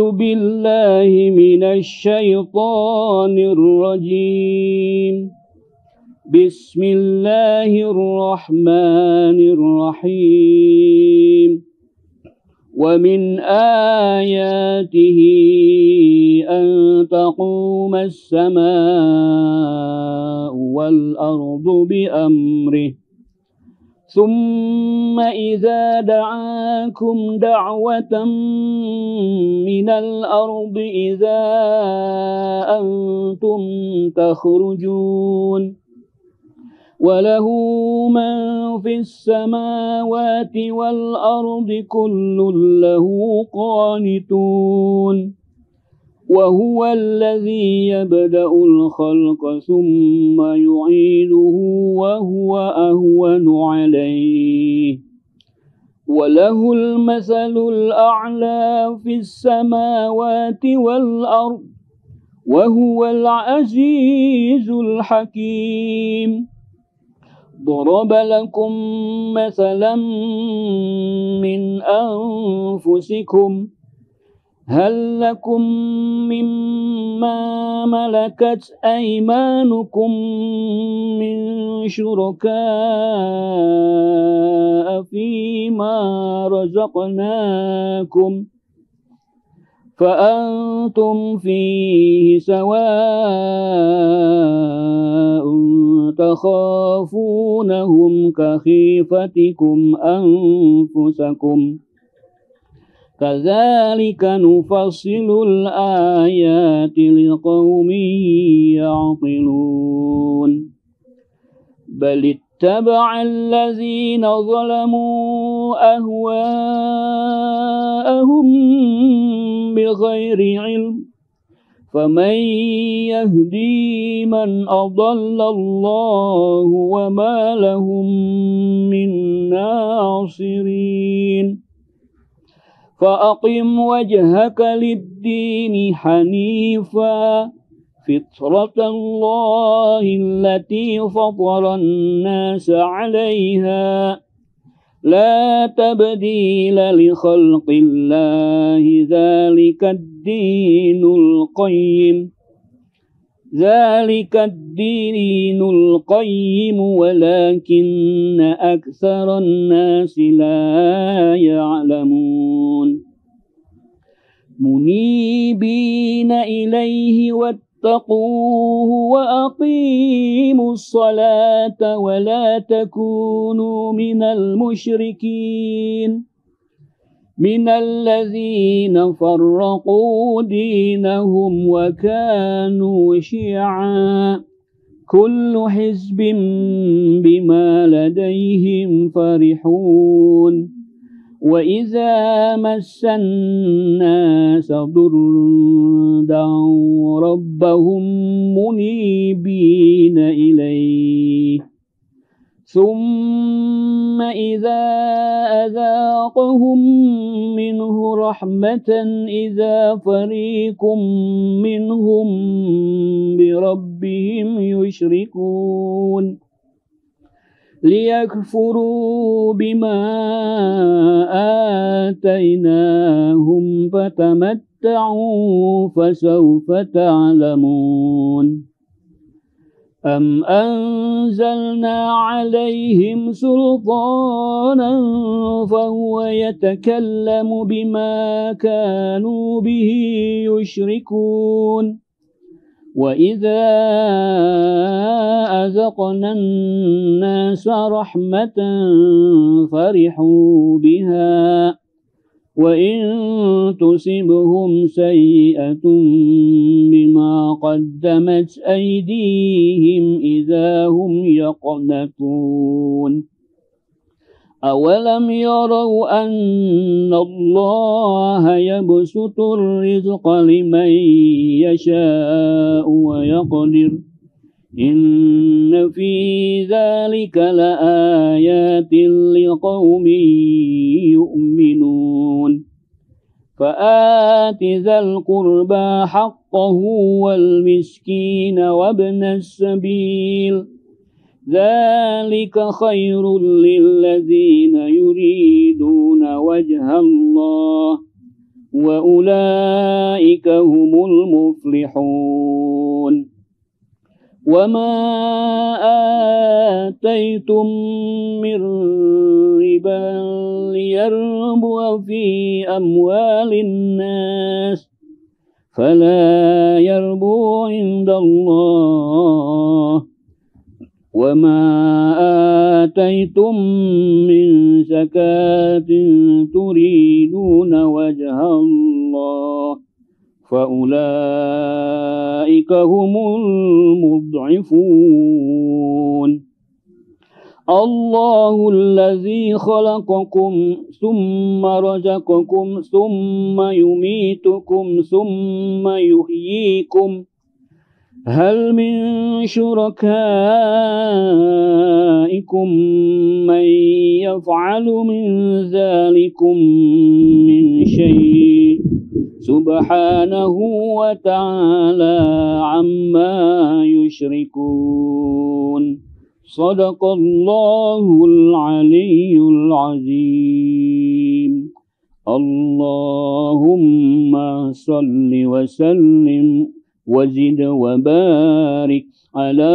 أعوذ بالله من الشيطان الرجيم بسم الله الرحمن الرحيم ومن آياته أن تقوم السماء والأرض بأمره ثم إذا دعاكم دعوة من الأرض إذا أنتم تخرجون وله من في السماوات والأرض كل له قانتون وهو الذي يبدأ الخلق ثم يعيده وهو أهون عليه وله المثل الأعلى في السماوات والأرض وهو العزيز الحكيم ضرب لكم مثلا من أنفسكم هل لكم مما ملكت أيمانكم من شركاء فيما رزقناكم فأنتم فيه سواء تخافونهم كخيفتكم أنفسكم كذلك نفصل الآيات لقوم يعقلون بل اتبع الذين ظلموا أهواءهم بغير علم فمن يهدي من أضل الله وما لهم من ناصرين فأقم وجهك للدين حنيفا فطرة الله التي فطر الناس عليها لا تبديل لخلق الله ذلك الدين القيم ذلك الدين القيم ولكن أكثر الناس لا يعلمون منيبين إليه واتقوه وأقيموا الصلاة ولا تكونوا من المشركين من الذين فرقوا دينهم وكانوا شيعا كل حزب بما لديهم فرحون وإذا مس الناس ضر دعوا ربهم منيبين إليه ثم إذا أذاقهم منه رحمة إذا فريق منهم بربهم يشركون ليكفروا بما آتيناهم فتمتعوا فسوف تعلمون أم أنزلنا عليهم سلطانا فهو يتكلم بما كانوا به يشركون وإذا أذقنا الناس رحمة فرحوا بها وإن تصبهم سيئة بما قدمت أيديهم إذا هم يقنطون أولم يروا أن الله يبسط الرزق لمن يشاء ويقدر إن في ذلك لآيات لقوم يؤمنون فآت ذا القربى حقه والمسكين وابن السبيل ذلك خير للذين يريدون وجه الله وأولئك هم المفلحون وما آتيتم من ربا ليربو في أموال الناس فلا يربو عند الله وما آتيتم من زكاة تريدون وجه الله فأولئك هم المضعفون الله الذي خلقكم ثم رزقكم ثم يميتكم ثم يحييكم هل من شركائكم من يفعل من ذلكم من شيء سبحانه وتعالى عما يشركون صدق الله العلي العظيم اللهم صل وسلم وزد وبارك على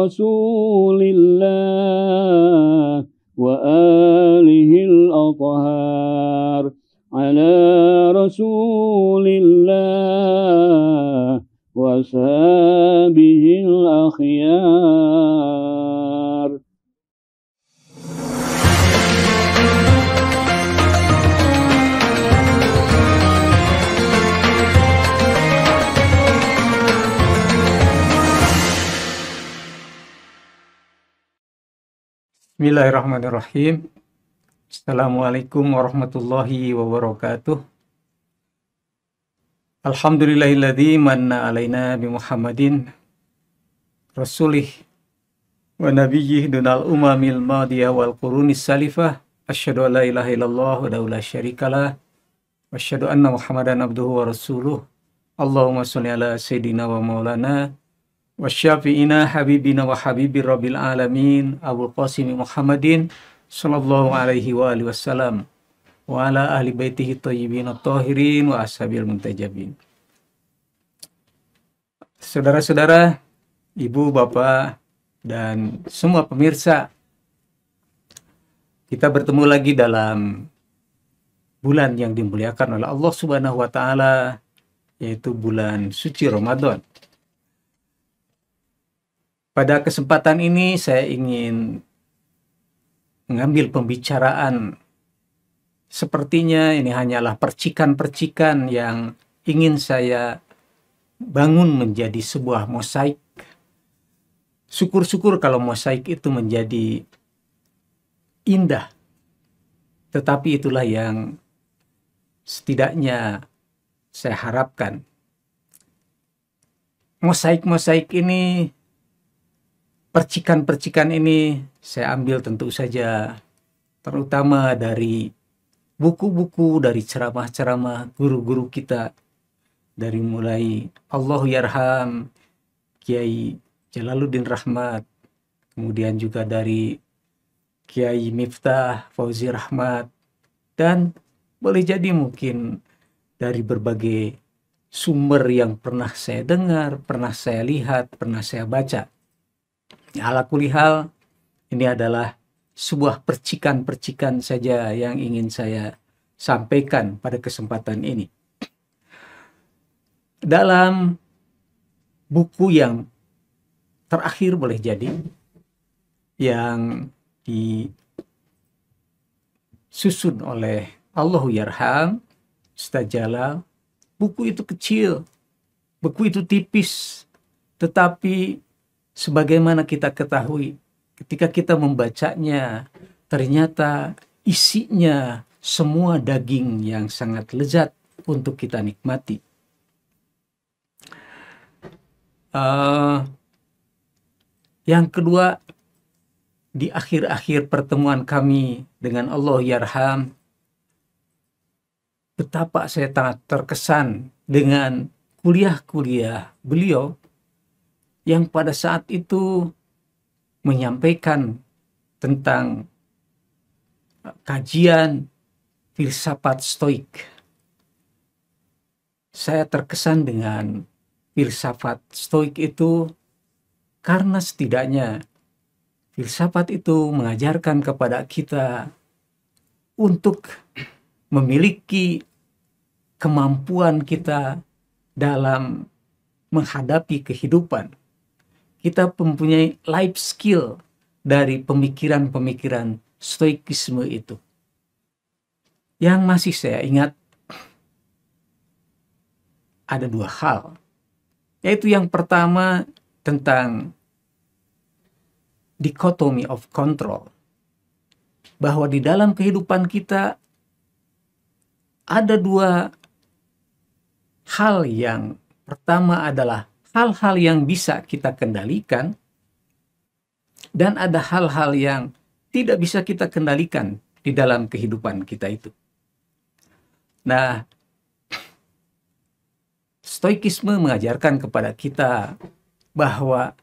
رسول الله وآله الأطهار على رسول الله وصحبه الأخيار Bismillahirrahmanirrahim. Assalamualaikum warahmatullahi wabarakatuh. Alhamdulillahilladzi manna alaina bi Muhammadin rasulih wa nabiyyih dunal umamil madiyah wal qurunis salifah. Asyhadu an la ilaha illallah wa la syarikalah. Wa asyhadu anna Muhammadan abduhu wa rasuluh. Allahumma shalli ala sayidina wa maulana wa syafi'ina habibina wa habibir rabbil alamin Abu Qasim Muhammadin sallallahu alaihi wa alihi wasallam wa ala ahli baitihi thayyibin at-tahirin wa ashabil muntajabin. Saudara-saudara, Ibu, Bapak, dan semua pemirsa, kita bertemu lagi dalam bulan yang dimuliakan oleh Allah Subhanahu wa taala yaitu bulan suci Ramadan. Pada kesempatan ini saya ingin mengambil pembicaraan. Sepertinya ini hanyalah percikan-percikan yang ingin saya bangun menjadi sebuah mosaik. Syukur-syukur kalau mosaik itu menjadi indah. Tetapi itulah yang setidaknya saya harapkan mosaik-mosaik ini percikan-percikan ini saya ambil tentu saja terutama dari buku-buku, dari ceramah-ceramah guru-guru kita dari mulai Allah Yarham, Kiai Jalaluddin Rahmat, kemudian juga dari Kiai Miftah Fauzi Rahmat, dan boleh jadi mungkin dari berbagai sumber yang pernah saya dengar, pernah saya lihat, pernah saya baca. Ya, ala kulihal ini adalah sebuah percikan-percikan saja yang ingin saya sampaikan pada kesempatan ini. Dalam buku yang terakhir boleh jadi yang disusun oleh Allahu Yarham Stajala buku itu kecil buku itu tipis tetapi sebagaimana kita ketahui ketika kita membacanya ternyata isinya semua daging yang sangat lezat untuk kita nikmati. Uh, yang kedua, di akhir-akhir pertemuan kami dengan Allah Yarham, betapa saya sangat terkesan dengan kuliah-kuliah beliau yang pada saat itu menyampaikan tentang uh, kajian filsafat stoik. Saya terkesan dengan filsafat stoik itu karena setidaknya filsafat itu mengajarkan kepada kita untuk memiliki kemampuan kita dalam menghadapi kehidupan kita mempunyai life skill dari pemikiran-pemikiran stoikisme itu. Yang masih saya ingat ada dua hal. Yaitu yang pertama tentang dichotomy of control. Bahwa di dalam kehidupan kita ada dua hal yang pertama adalah hal-hal yang bisa kita kendalikan dan ada hal-hal yang tidak bisa kita kendalikan di dalam kehidupan kita itu. Nah, Stoikisme mengajarkan kepada kita bahwa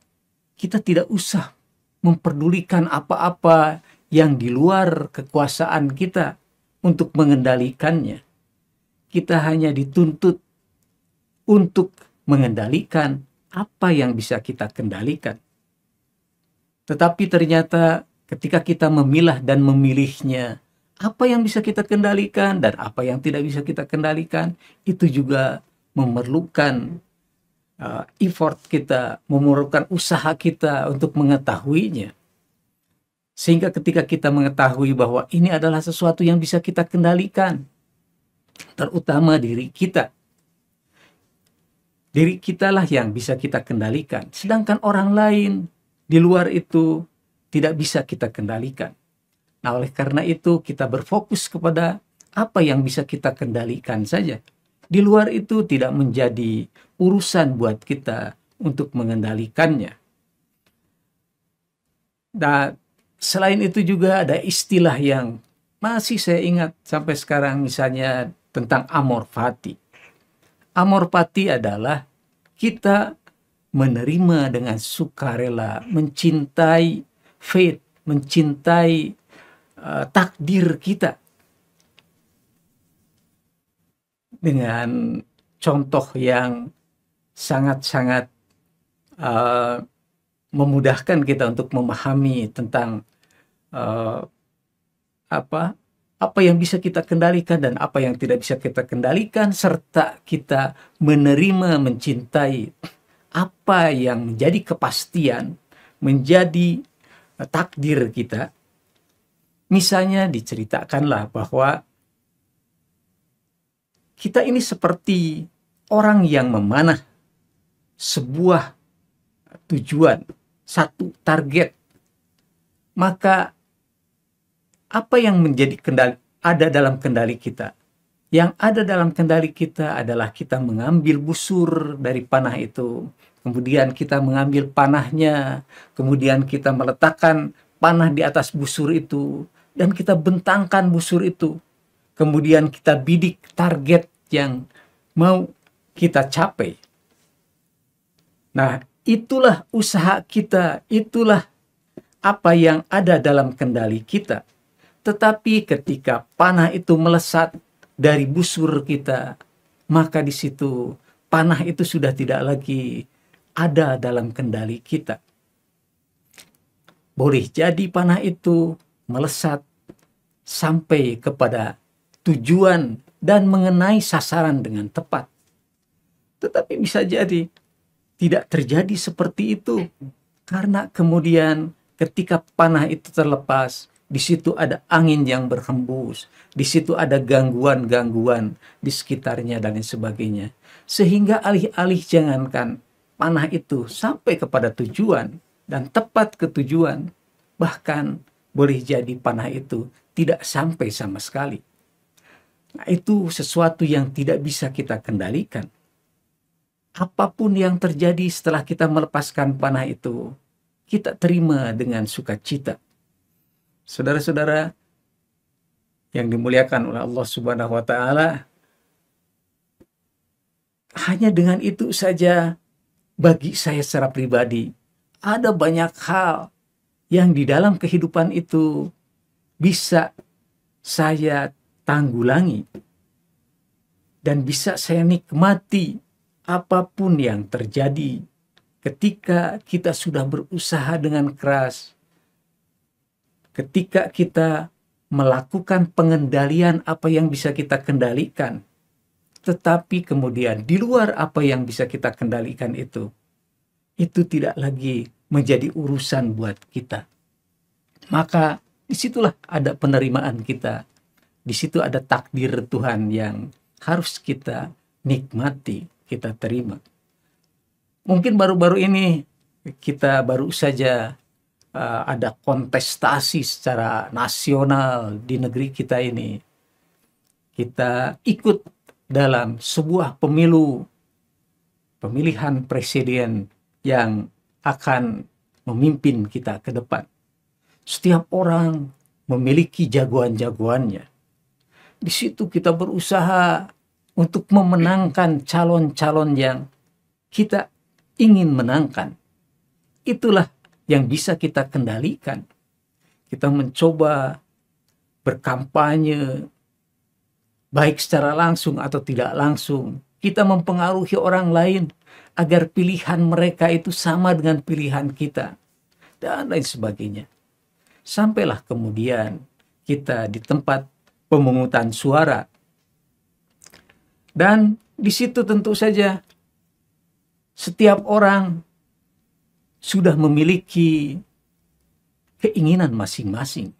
kita tidak usah memperdulikan apa-apa yang di luar kekuasaan kita untuk mengendalikannya. Kita hanya dituntut untuk mengendalikan apa yang bisa kita kendalikan. Tetapi ternyata ketika kita memilah dan memilihnya, apa yang bisa kita kendalikan dan apa yang tidak bisa kita kendalikan, itu juga memerlukan uh, effort kita, memerlukan usaha kita untuk mengetahuinya. Sehingga ketika kita mengetahui bahwa ini adalah sesuatu yang bisa kita kendalikan, terutama diri kita, Diri kitalah yang bisa kita kendalikan, sedangkan orang lain di luar itu tidak bisa kita kendalikan. Nah, oleh karena itu kita berfokus kepada apa yang bisa kita kendalikan saja. Di luar itu tidak menjadi urusan buat kita untuk mengendalikannya. Nah, selain itu juga ada istilah yang masih saya ingat sampai sekarang misalnya tentang amor fati. Amor pati adalah kita menerima dengan sukarela, mencintai fate, mencintai uh, takdir kita. Dengan contoh yang sangat-sangat uh, memudahkan kita untuk memahami tentang uh, apa apa yang bisa kita kendalikan dan apa yang tidak bisa kita kendalikan serta kita menerima mencintai apa yang menjadi kepastian menjadi eh, takdir kita misalnya diceritakanlah bahwa kita ini seperti orang yang memanah sebuah tujuan satu target maka apa yang menjadi kendali ada dalam kendali kita. Yang ada dalam kendali kita adalah kita mengambil busur dari panah itu. Kemudian kita mengambil panahnya, kemudian kita meletakkan panah di atas busur itu dan kita bentangkan busur itu. Kemudian kita bidik target yang mau kita capai. Nah, itulah usaha kita, itulah apa yang ada dalam kendali kita. Tetapi ketika panah itu melesat dari busur kita, maka di situ panah itu sudah tidak lagi ada dalam kendali kita. Boleh jadi panah itu melesat sampai kepada tujuan dan mengenai sasaran dengan tepat. Tetapi bisa jadi tidak terjadi seperti itu karena kemudian ketika panah itu terlepas, di situ ada angin yang berhembus, di situ ada gangguan-gangguan di sekitarnya dan lain sebagainya. Sehingga alih-alih jangankan panah itu sampai kepada tujuan dan tepat ke tujuan, bahkan boleh jadi panah itu tidak sampai sama sekali. Nah, itu sesuatu yang tidak bisa kita kendalikan. Apapun yang terjadi setelah kita melepaskan panah itu, kita terima dengan sukacita Saudara-saudara yang dimuliakan oleh Allah Subhanahu wa taala, hanya dengan itu saja bagi saya secara pribadi ada banyak hal yang di dalam kehidupan itu bisa saya tanggulangi dan bisa saya nikmati apapun yang terjadi ketika kita sudah berusaha dengan keras ketika kita melakukan pengendalian apa yang bisa kita kendalikan, tetapi kemudian di luar apa yang bisa kita kendalikan itu, itu tidak lagi menjadi urusan buat kita. Maka disitulah ada penerimaan kita, di situ ada takdir Tuhan yang harus kita nikmati, kita terima. Mungkin baru-baru ini kita baru saja uh, ada kontestasi secara nasional di negeri kita ini. Kita ikut dalam sebuah pemilu pemilihan presiden yang akan memimpin kita ke depan. Setiap orang memiliki jagoan-jagoannya. Di situ kita berusaha untuk memenangkan calon-calon yang kita ingin menangkan. Itulah yang bisa kita kendalikan. Kita mencoba berkampanye baik secara langsung atau tidak langsung. Kita mempengaruhi orang lain agar pilihan mereka itu sama dengan pilihan kita dan lain sebagainya. Sampailah kemudian kita di tempat pemungutan suara. Dan di situ tentu saja setiap orang sudah memiliki keinginan masing-masing.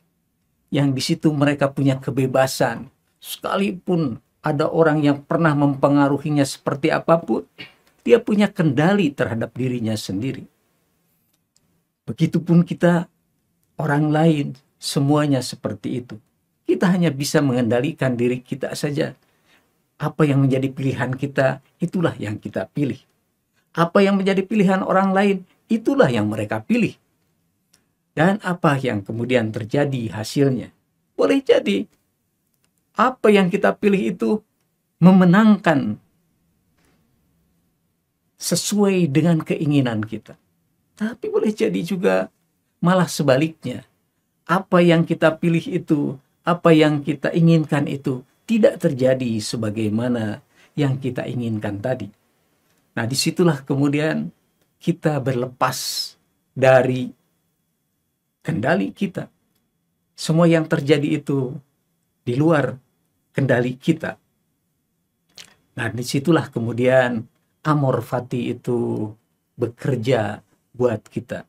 Yang di situ mereka punya kebebasan. Sekalipun ada orang yang pernah mempengaruhinya seperti apapun, dia punya kendali terhadap dirinya sendiri. Begitupun kita orang lain, semuanya seperti itu. Kita hanya bisa mengendalikan diri kita saja. Apa yang menjadi pilihan kita, itulah yang kita pilih. Apa yang menjadi pilihan orang lain, itulah yang mereka pilih. Dan apa yang kemudian terjadi hasilnya? Boleh jadi apa yang kita pilih itu memenangkan sesuai dengan keinginan kita. Tapi boleh jadi juga malah sebaliknya. Apa yang kita pilih itu, apa yang kita inginkan itu tidak terjadi sebagaimana yang kita inginkan tadi. Nah, disitulah kemudian kita berlepas dari kendali kita. Semua yang terjadi itu di luar kendali kita. Nah, disitulah kemudian amor fati itu bekerja buat kita.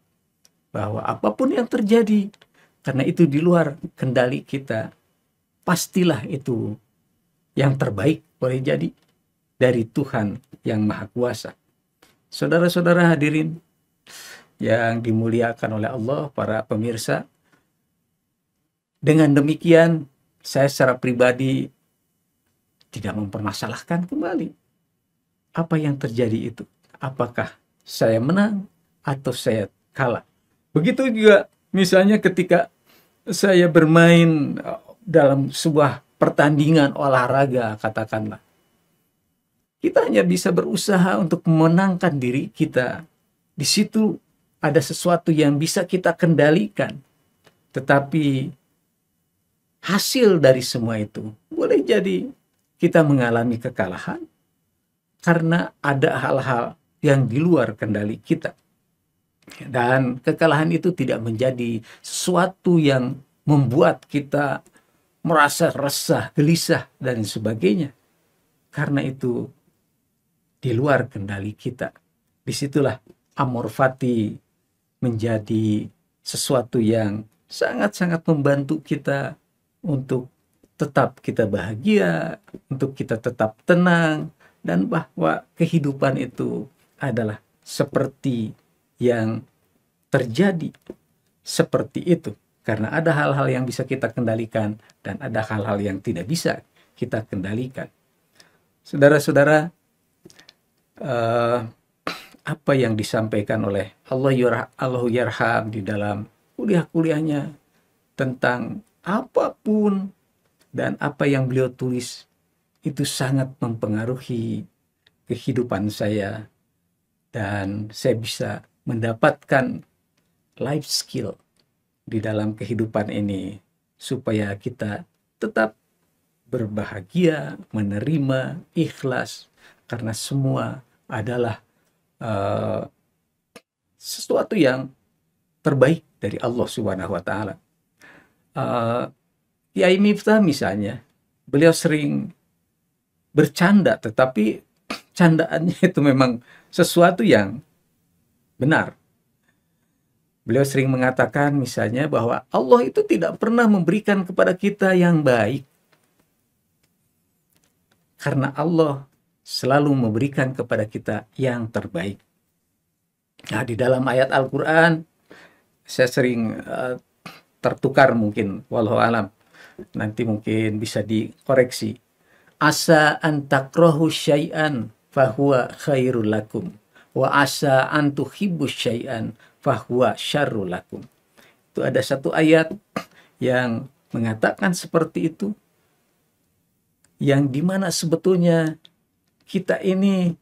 Bahwa apapun yang terjadi, karena itu di luar kendali kita, pastilah itu yang terbaik boleh jadi dari Tuhan yang Maha Kuasa. Saudara-saudara hadirin yang dimuliakan oleh Allah, para pemirsa. Dengan demikian, saya secara pribadi tidak mempermasalahkan kembali apa yang terjadi itu. Apakah saya menang atau saya kalah. Begitu juga misalnya ketika saya bermain eh, dalam sebuah pertandingan olahraga katakanlah kita hanya bisa berusaha untuk memenangkan diri kita. Di situ ada sesuatu yang bisa kita kendalikan. Tetapi hasil dari semua itu boleh jadi kita mengalami kekalahan karena ada hal-hal yang di luar kendali kita. Dan kekalahan itu tidak menjadi sesuatu yang membuat kita merasa resah, gelisah, dan sebagainya. Karena itu, di luar kendali kita. Disitulah amorfati menjadi sesuatu yang sangat-sangat membantu kita untuk tetap kita bahagia, untuk kita tetap tenang, dan bahwa kehidupan itu adalah seperti yang terjadi seperti itu. Karena ada hal-hal yang bisa kita kendalikan dan ada hal-hal yang tidak bisa kita kendalikan. Saudara-saudara, uh, apa yang disampaikan oleh Allah yurah, Allah Yarham di dalam kuliah-kuliahnya tentang apapun dan apa yang beliau tulis itu sangat mempengaruhi kehidupan saya dan saya bisa mendapatkan life skill di dalam kehidupan ini supaya kita tetap berbahagia, menerima, ikhlas karena semua adalah uh, sesuatu yang terbaik dari Allah Subhanahu wa taala. Uh, Kiai Miftah misalnya, beliau sering bercanda tetapi candaannya itu memang sesuatu yang benar. Beliau sering mengatakan misalnya bahwa Allah itu tidak pernah memberikan kepada kita yang baik. Karena Allah selalu memberikan kepada kita yang terbaik. Nah, di dalam ayat Al-Qur'an saya sering uh, tertukar mungkin walau alam. Nanti mungkin bisa dikoreksi. Asa antakrohu syai'an fahuwa khairul lakum wa asa antuhibu syai'an fahuwa syarul lakum. Itu ada satu ayat yang mengatakan seperti itu yang dimana sebetulnya kita ini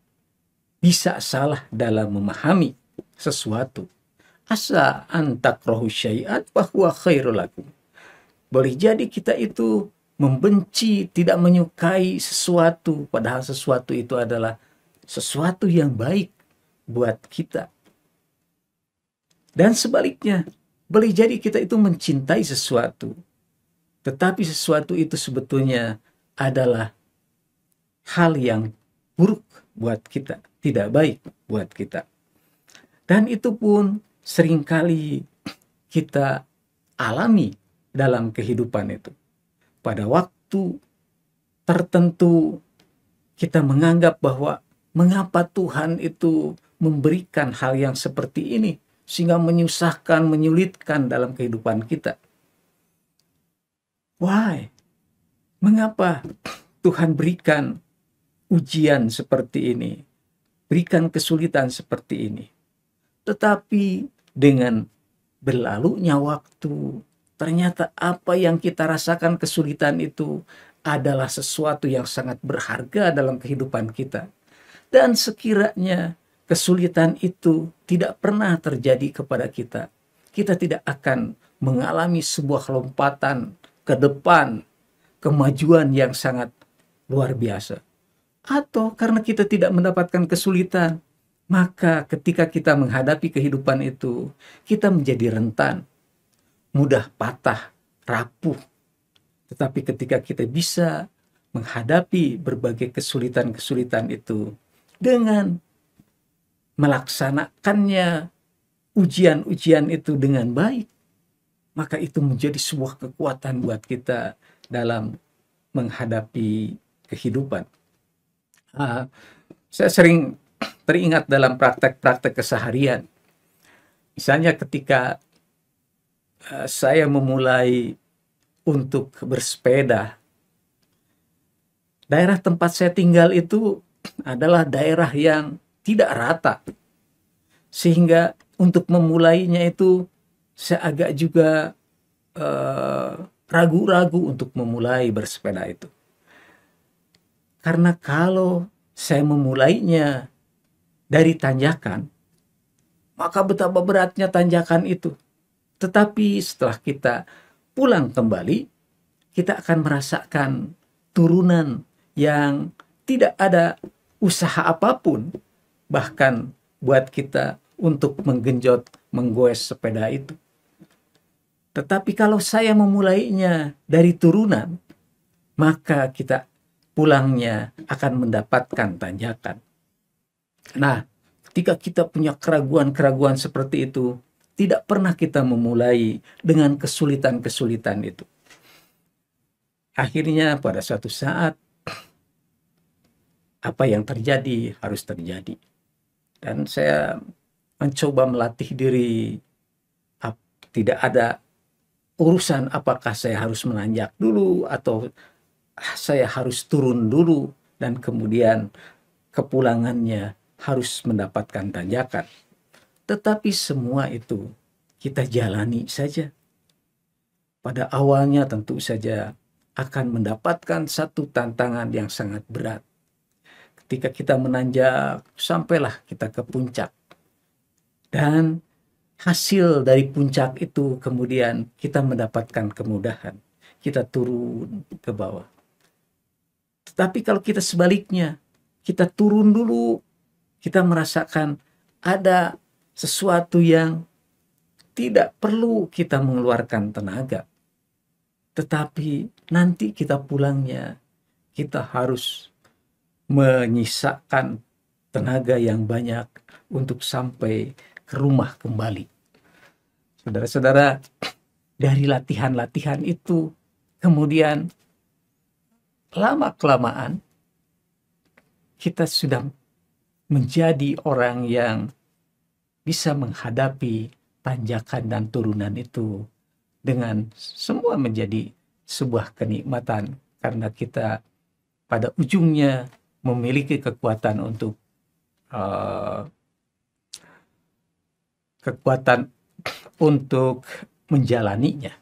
bisa salah dalam memahami sesuatu. Asa antak rohu syai'at bahwa khairul lakum. Boleh jadi kita itu membenci, tidak menyukai sesuatu, padahal sesuatu itu adalah sesuatu yang baik buat kita. Dan sebaliknya, boleh jadi kita itu mencintai sesuatu, tetapi sesuatu itu sebetulnya adalah hal yang buruk buat kita, tidak baik buat kita. Dan itu pun seringkali kita alami dalam kehidupan itu. Pada waktu tertentu kita menganggap bahwa mengapa Tuhan itu memberikan hal yang seperti ini sehingga menyusahkan, menyulitkan dalam kehidupan kita. Why? Mengapa Tuhan berikan ujian seperti ini, berikan kesulitan seperti ini. Tetapi dengan berlalunya waktu, ternyata apa yang kita rasakan kesulitan itu adalah sesuatu yang sangat berharga dalam kehidupan kita. Dan sekiranya kesulitan itu tidak pernah terjadi kepada kita, kita tidak akan mengalami sebuah lompatan ke depan, kemajuan yang sangat luar biasa atau karena kita tidak mendapatkan kesulitan, maka ketika kita menghadapi kehidupan itu, kita menjadi rentan, mudah patah, rapuh. Tetapi ketika kita bisa menghadapi berbagai kesulitan-kesulitan itu dengan melaksanakannya ujian-ujian itu dengan baik, maka itu menjadi sebuah kekuatan buat kita dalam menghadapi kehidupan uh, saya sering teringat dalam praktek-praktek keseharian. Misalnya ketika uh, saya memulai untuk bersepeda, daerah tempat saya tinggal itu adalah daerah yang tidak rata. Sehingga untuk memulainya itu saya agak juga eh, ragu-ragu uh, ragu -ragu untuk memulai bersepeda itu. Karena kalau saya memulainya dari tanjakan, maka betapa beratnya tanjakan itu. Tetapi setelah kita pulang kembali, kita akan merasakan turunan yang tidak ada usaha apapun, bahkan buat kita untuk menggenjot, menggoes sepeda itu. Tetapi kalau saya memulainya dari turunan, maka kita pulangnya akan mendapatkan tanjakan. Nah, ketika kita punya keraguan-keraguan seperti itu, tidak pernah kita memulai dengan kesulitan-kesulitan itu. Akhirnya pada suatu saat apa yang terjadi harus terjadi. Dan saya mencoba melatih diri tidak ada urusan apakah saya harus menanjak dulu atau saya harus turun dulu dan kemudian kepulangannya harus mendapatkan tanjakan. Tetapi semua itu kita jalani saja. Pada awalnya tentu saja akan mendapatkan satu tantangan yang sangat berat. Ketika kita menanjak, sampailah kita ke puncak. Dan hasil dari puncak itu kemudian kita mendapatkan kemudahan. Kita turun ke bawah. Tapi kalau kita sebaliknya, kita turun dulu, kita merasakan ada sesuatu yang tidak perlu kita mengeluarkan tenaga. Tetapi nanti kita pulangnya, kita harus menyisakan tenaga yang banyak untuk sampai ke rumah kembali. Saudara-saudara, dari latihan-latihan itu, kemudian lama-kelamaan kita sudah menjadi orang yang bisa menghadapi tanjakan dan turunan itu dengan semua menjadi sebuah kenikmatan karena kita pada ujungnya memiliki kekuatan untuk uh, kekuatan untuk menjalaninya.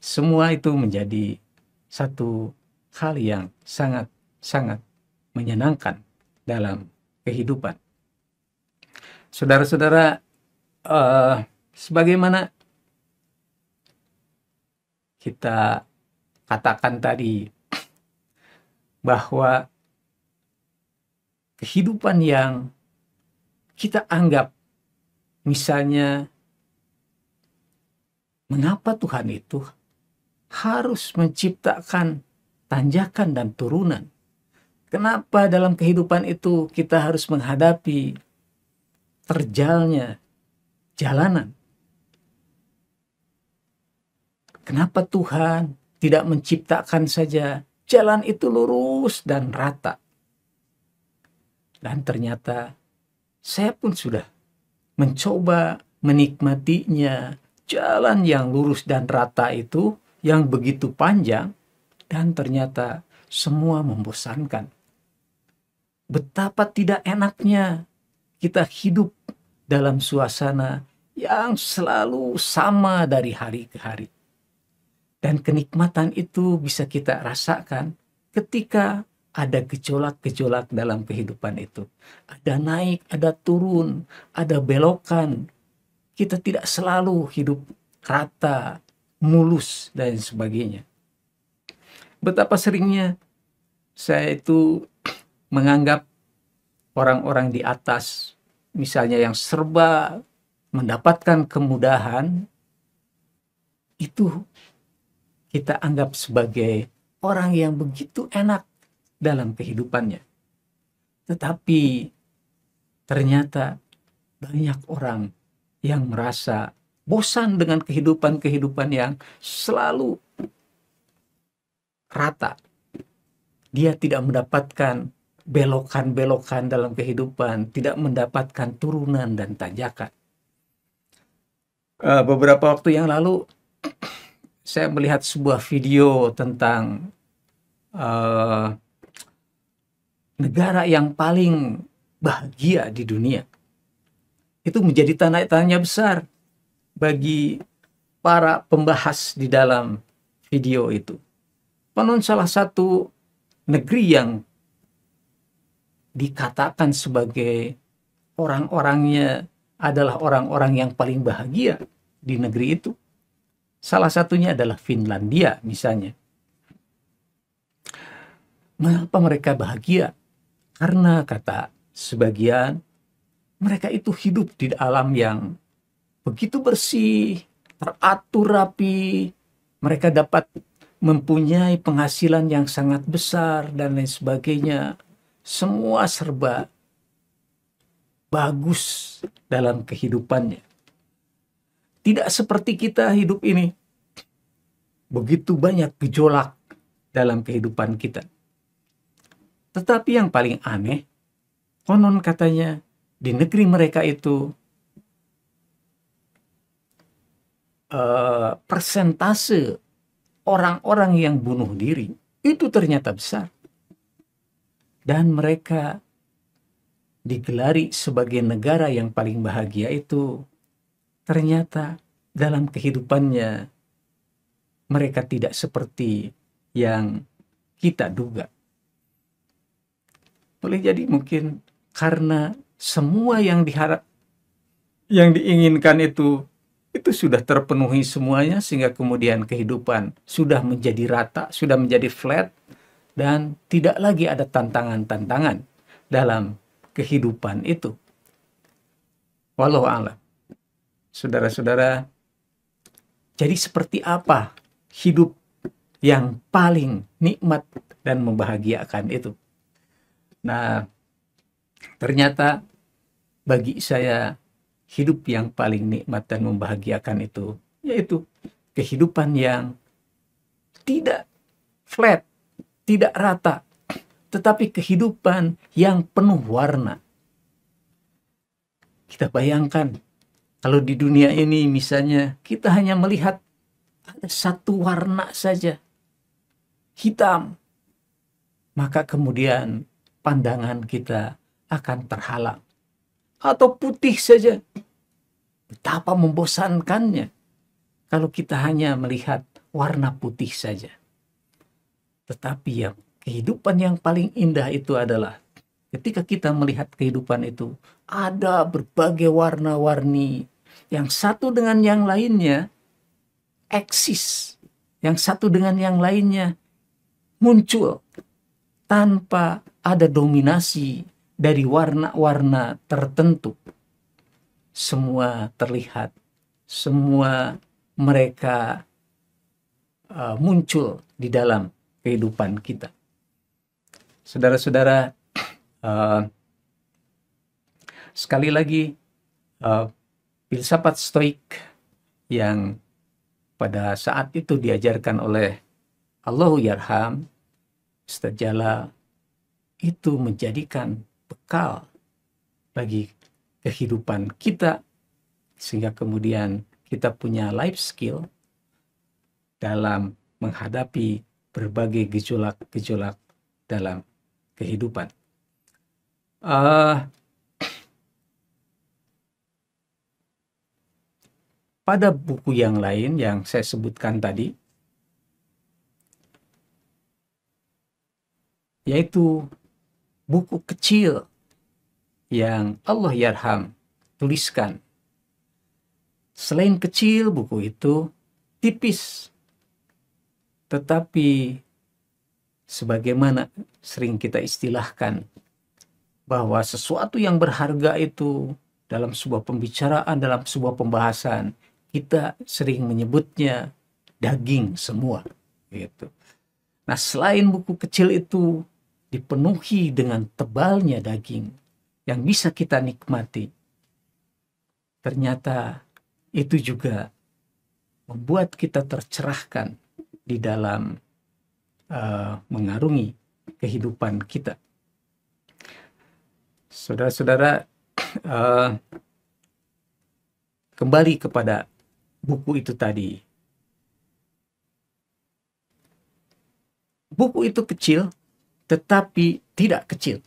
Semua itu menjadi satu hal yang sangat-sangat menyenangkan dalam kehidupan. Saudara-saudara, uh, sebagaimana kita katakan tadi bahwa kehidupan yang kita anggap misalnya mengapa Tuhan itu harus menciptakan tanjakan dan turunan. Kenapa dalam kehidupan itu kita harus menghadapi terjalnya jalanan? Kenapa Tuhan tidak menciptakan saja jalan itu lurus dan rata? Dan ternyata saya pun sudah mencoba menikmatinya jalan yang lurus dan rata itu yang begitu panjang dan ternyata semua membosankan. Betapa tidak enaknya kita hidup dalam suasana yang selalu sama dari hari ke hari. Dan kenikmatan itu bisa kita rasakan ketika ada gejolak-gejolak dalam kehidupan itu. Ada naik, ada turun, ada belokan. Kita tidak selalu hidup rata, mulus, dan sebagainya. Betapa seringnya saya itu menganggap orang-orang di atas, misalnya yang serba mendapatkan kemudahan, itu kita anggap sebagai orang yang begitu enak dalam kehidupannya. Tetapi ternyata banyak orang yang merasa bosan dengan kehidupan-kehidupan yang selalu rata. Dia tidak mendapatkan belokan-belokan dalam kehidupan, tidak mendapatkan turunan dan tanjakan. Eh, beberapa waktu yang lalu, saya melihat sebuah video tentang uh, negara yang paling bahagia di dunia. Itu menjadi tanda tanya besar bagi para pembahas di dalam video itu konon salah satu negeri yang dikatakan sebagai orang-orangnya adalah orang-orang yang paling bahagia di negeri itu. Salah satunya adalah Finlandia misalnya. Mengapa mereka bahagia? Karena kata sebagian mereka itu hidup di alam yang begitu bersih, teratur rapi, mereka dapat mempunyai penghasilan yang sangat besar dan lain sebagainya. Semua serba bagus dalam kehidupannya. Tidak seperti kita hidup ini. Begitu banyak gejolak dalam kehidupan kita. Tetapi yang paling aneh, konon katanya di negeri mereka itu uh, persentase orang-orang yang bunuh diri itu ternyata besar. Dan mereka digelari sebagai negara yang paling bahagia itu ternyata dalam kehidupannya mereka tidak seperti yang kita duga. Boleh jadi mungkin karena semua yang diharap yang diinginkan itu itu sudah terpenuhi semuanya sehingga kemudian kehidupan sudah menjadi rata, sudah menjadi flat dan tidak lagi ada tantangan-tantangan dalam kehidupan itu. Walau Allah, Saudara-saudara, jadi seperti apa hidup yang paling nikmat dan membahagiakan itu? Nah, ternyata bagi saya hidup yang paling nikmat dan membahagiakan itu yaitu kehidupan yang tidak flat, tidak rata, tetapi kehidupan yang penuh warna. Kita bayangkan kalau di dunia ini misalnya kita hanya melihat ada satu warna saja, hitam, maka kemudian pandangan kita akan terhalang atau putih saja. Betapa membosankannya kalau kita hanya melihat warna putih saja. Tetapi yang kehidupan yang paling indah itu adalah ketika kita melihat kehidupan itu ada berbagai warna-warni yang satu dengan yang lainnya eksis, yang satu dengan yang lainnya muncul tanpa ada dominasi dari warna-warna tertentu. Semua terlihat, semua mereka uh, muncul di dalam kehidupan kita. Saudara-saudara, uh, sekali lagi, uh, filsafat stoik yang pada saat itu diajarkan oleh Allahu Yarham, Ustaz itu menjadikan bekal bagi kehidupan kita sehingga kemudian kita punya life skill dalam menghadapi berbagai gejolak-gejolak dalam kehidupan. Uh, pada buku yang lain yang saya sebutkan tadi, yaitu buku kecil yang Allah Yarham tuliskan. Selain kecil, buku itu tipis. Tetapi, sebagaimana sering kita istilahkan, bahwa sesuatu yang berharga itu dalam sebuah pembicaraan, dalam sebuah pembahasan, kita sering menyebutnya daging semua. Gitu. Nah, selain buku kecil itu dipenuhi dengan tebalnya daging yang bisa kita nikmati. Ternyata itu juga membuat kita tercerahkan di dalam uh, mengarungi kehidupan kita. Saudara-saudara, uh, kembali kepada buku itu tadi. Buku itu kecil, tetapi tidak kecil.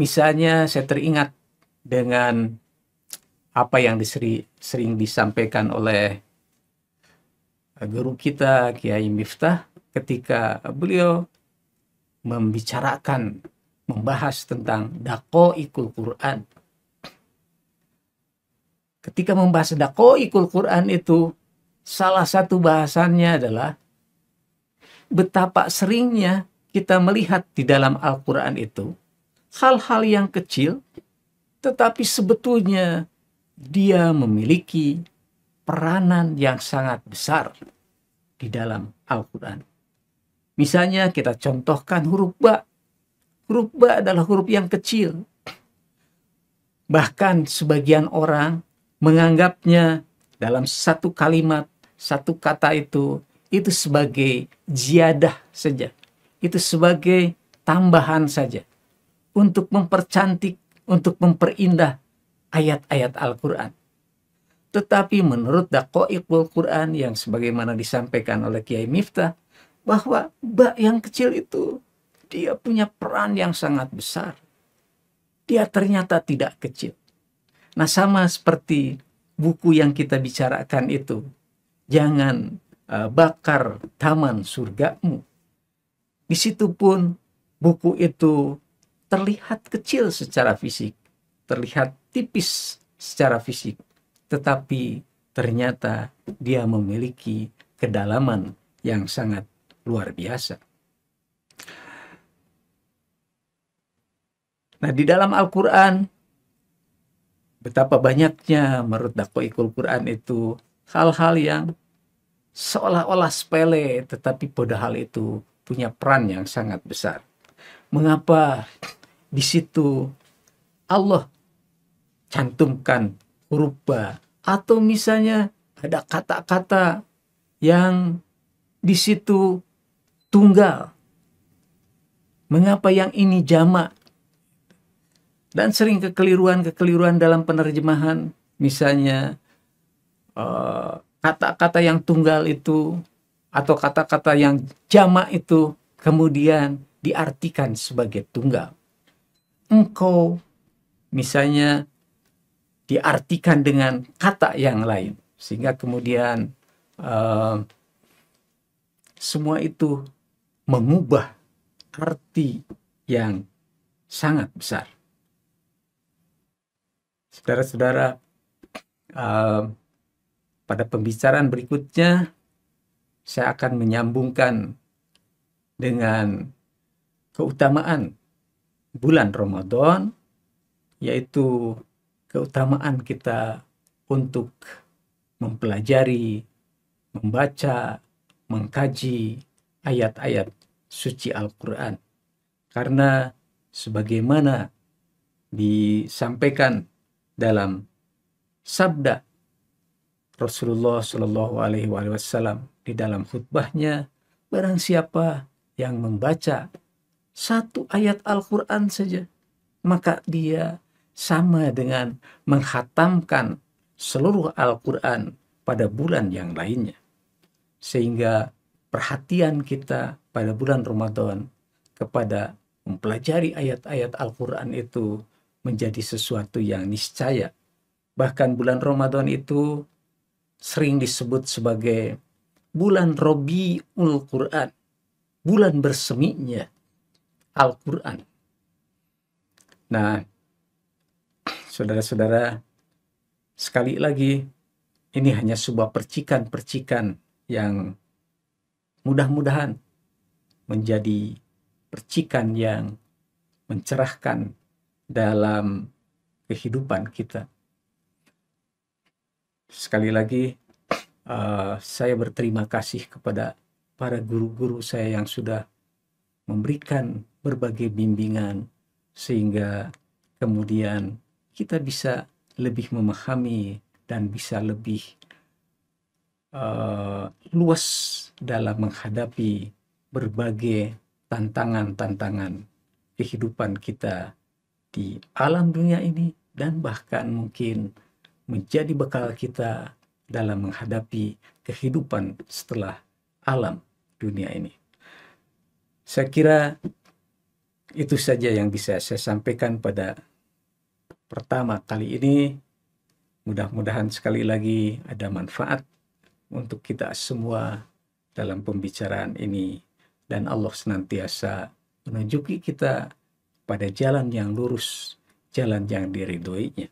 Misalnya saya teringat dengan apa yang diseri, sering disampaikan oleh eh, guru kita Kiai Miftah ketika beliau membicarakan membahas tentang Dako ikul Quran. Ketika membahas Dako ikul Quran itu salah satu bahasannya adalah betapa seringnya kita melihat di dalam Al-Quran itu hal-hal yang kecil, tetapi sebetulnya dia memiliki peranan yang sangat besar di dalam Al-Quran. Misalnya kita contohkan huruf ba. Huruf ba adalah huruf yang kecil. Bahkan sebagian orang menganggapnya dalam satu kalimat, satu kata itu itu sebagai jiadah saja. Itu sebagai tambahan saja untuk mempercantik, untuk memperindah ayat-ayat Al-Qur'an. Tetapi menurut Dakoikul Quran yang sebagaimana disampaikan oleh Kiai Miftah bahwa bak yang kecil itu dia punya peran yang sangat besar. Dia ternyata tidak kecil. Nah sama seperti buku yang kita bicarakan itu. Jangan Eh, bakar taman surgamu. Di situ pun buku itu terlihat kecil secara fisik, terlihat tipis secara fisik, tetapi ternyata dia memiliki kedalaman yang sangat luar biasa. Nah, di dalam Al-Quran, betapa banyaknya menurut dakwah Quran itu hal-hal yang seolah-olah sepele tetapi padahal itu punya peran yang sangat besar. Mengapa di situ Allah cantumkan rupa atau misalnya ada kata-kata yang di situ tunggal. Mengapa yang ini jamak? Dan sering kekeliruan-kekeliruan dalam penerjemahan, misalnya uh, kata-kata yang tunggal itu atau kata-kata yang jamak itu kemudian diartikan sebagai tunggal. Engkau misalnya diartikan dengan kata yang lain sehingga kemudian uh, semua itu mengubah arti yang sangat besar. Saudara-saudara, uh, pada pembicaraan berikutnya, saya akan menyambungkan dengan keutamaan bulan Ramadan, yaitu keutamaan kita untuk mempelajari, membaca, mengkaji ayat-ayat suci Al-Quran. Karena sebagaimana disampaikan dalam sabda Rasulullah Shallallahu Alaihi Wasallam di dalam khutbahnya, barang siapa yang membaca satu ayat Al-Quran saja, maka dia sama dengan menghatamkan seluruh Al-Quran pada bulan yang lainnya. Sehingga perhatian kita pada bulan Ramadan kepada mempelajari ayat-ayat Al-Quran itu menjadi sesuatu yang niscaya. Bahkan bulan Ramadan itu sering disebut sebagai bulan Robiul Quran, bulan berseminya Al-Quran. Nah, saudara-saudara, sekali lagi ini hanya sebuah percikan-percikan yang mudah-mudahan menjadi percikan yang mencerahkan dalam kehidupan kita sekali lagi uh, saya berterima kasih kepada para guru-guru saya yang sudah memberikan berbagai bimbingan sehingga kemudian kita bisa lebih memahami dan bisa lebih uh, luas dalam menghadapi berbagai tantangan-tantangan kehidupan kita di alam dunia ini dan bahkan mungkin menjadi bekal kita dalam menghadapi kehidupan setelah alam dunia ini. Saya kira itu saja yang bisa saya sampaikan pada pertama kali ini. Mudah-mudahan sekali lagi ada manfaat untuk kita semua dalam pembicaraan ini dan Allah senantiasa menunjuki kita pada jalan yang lurus, jalan yang diridhoinya.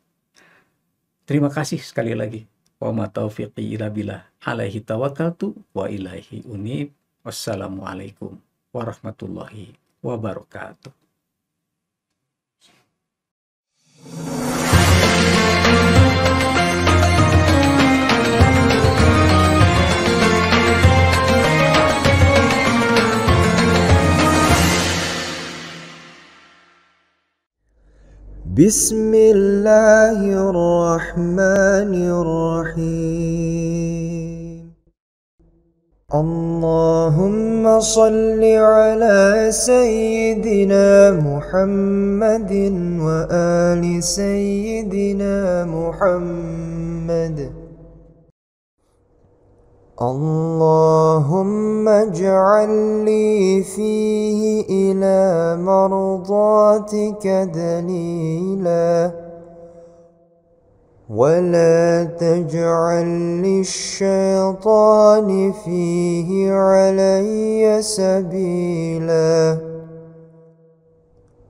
Terima kasih sekali lagi. Wa ma taufiqi ila billah. Alaihi tawakkaltu wa ilaihi unib. Wassalamualaikum warahmatullahi wabarakatuh. بسم الله الرحمن الرحيم اللهم صل على سيدنا محمد وآل سيدنا محمد اللهم اجعل لي فيه إلى مرضاتك دليلا ولا تجعل للشيطان فيه علي سبيلا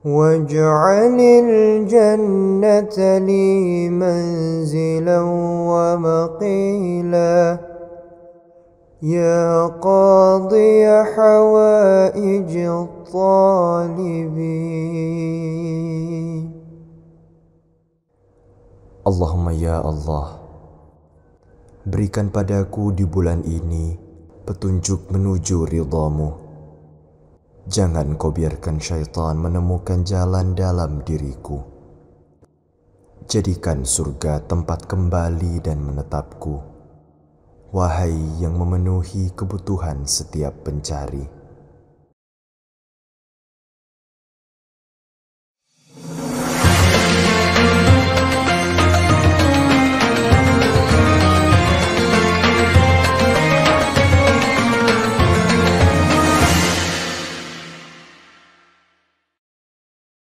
واجعل الجنة لي منزلا ومقيلا يا قاضي حوائج الطالبين Allahumma ya Allah Berikan padaku di bulan ini petunjuk menuju ridhamu. Jangan kau biarkan syaitan menemukan jalan dalam diriku. Jadikan surga tempat kembali dan menetapku wahai yang memenuhi kebutuhan setiap pencari.